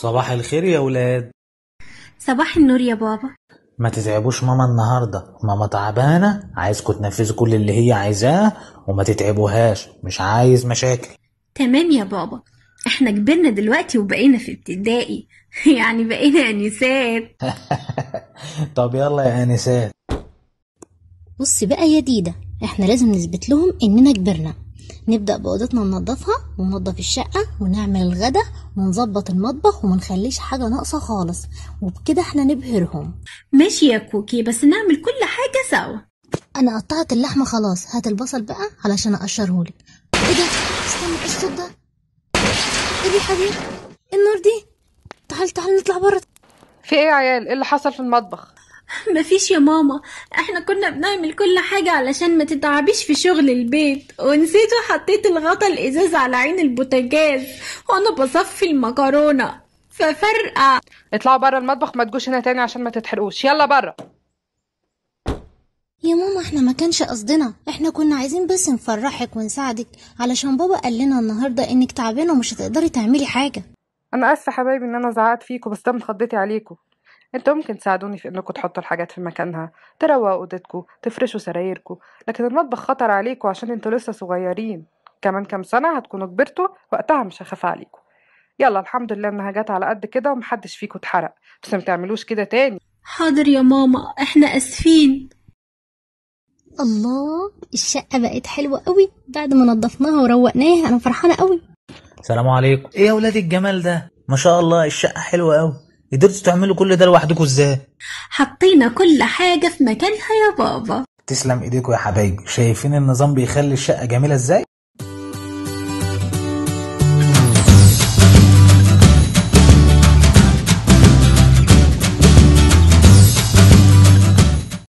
صباح الخير يا ولاد صباح النور يا بابا ما تتعبوش ماما النهاردة ماما تعبانة عايزكوا تنفذوا كل اللي هي عايزاه وما تتعبوهاش مش عايز مشاكل تمام يا بابا احنا كبرنا دلوقتي وبقينا في ابتدائي يعني بقينا انسات طب يلا يا انسات بص بقى يا ديدة احنا لازم نثبت لهم اننا كبرنا نبدأ بأوضتنا ننضفها وننضف الشقة ونعمل الغدا ونظبط المطبخ ومنخليش حاجة ناقصة خالص وبكده احنا نبهرهم ماشي يا كوكي بس نعمل كل حاجة سوا أنا قطعت اللحمة خلاص هات البصل بقى علشان أقشرهولك إيه ده؟ استنى إيه الصوت ده؟ إيه دي حبيبي؟ إيه النار دي؟ تعال تعال نطلع بره في إيه يا عيال؟ إيه اللي حصل في المطبخ؟ مفيش يا ماما احنا كنا بنعمل كل حاجة علشان ما تتعبيش في شغل البيت ونسيت وحطيت الغطا الازاز على عين البوتاجاز وانا بصفي المكرونة ففرقع اطلعوا بره المطبخ ما تجوش هنا تاني عشان ما تتحرقوش يلا بره يا ماما احنا ما كانش قصدنا احنا كنا عايزين بس نفرحك ونساعدك علشان بابا قال لنا النهارده انك تعبانه ومش هتقدري تعملي حاجه انا اسفه حبايبي ان انا زعقت فيكم بس ده من خضتي عليكم انتوا ممكن تساعدوني في انكم تحطوا الحاجات في مكانها تروقوا اوضتكم تفرشوا سرايركم لكن المطبخ خطر عليكم عشان انتوا لسه صغيرين كمان كام سنه هتكونوا كبرتوا وقتها مش هخاف عليكم يلا الحمد لله انها جت على قد كده ومحدش فيكم اتحرق بس ما تعملوش كده تاني حاضر يا ماما احنا اسفين الله الشقة بقت حلوة قوي بعد ما نظفناها وروقناها انا فرحانة قوي سلام عليكم ايه يا ولاد الجمال ده ما شاء الله الشقة حلوة قوي قدرتوا تعملوا كل ده لوحدكم ازاي حطينا كل حاجة في مكانها يا بابا تسلم ايديكم يا حبايبي شايفين النظام بيخلي الشقة جميلة ازاي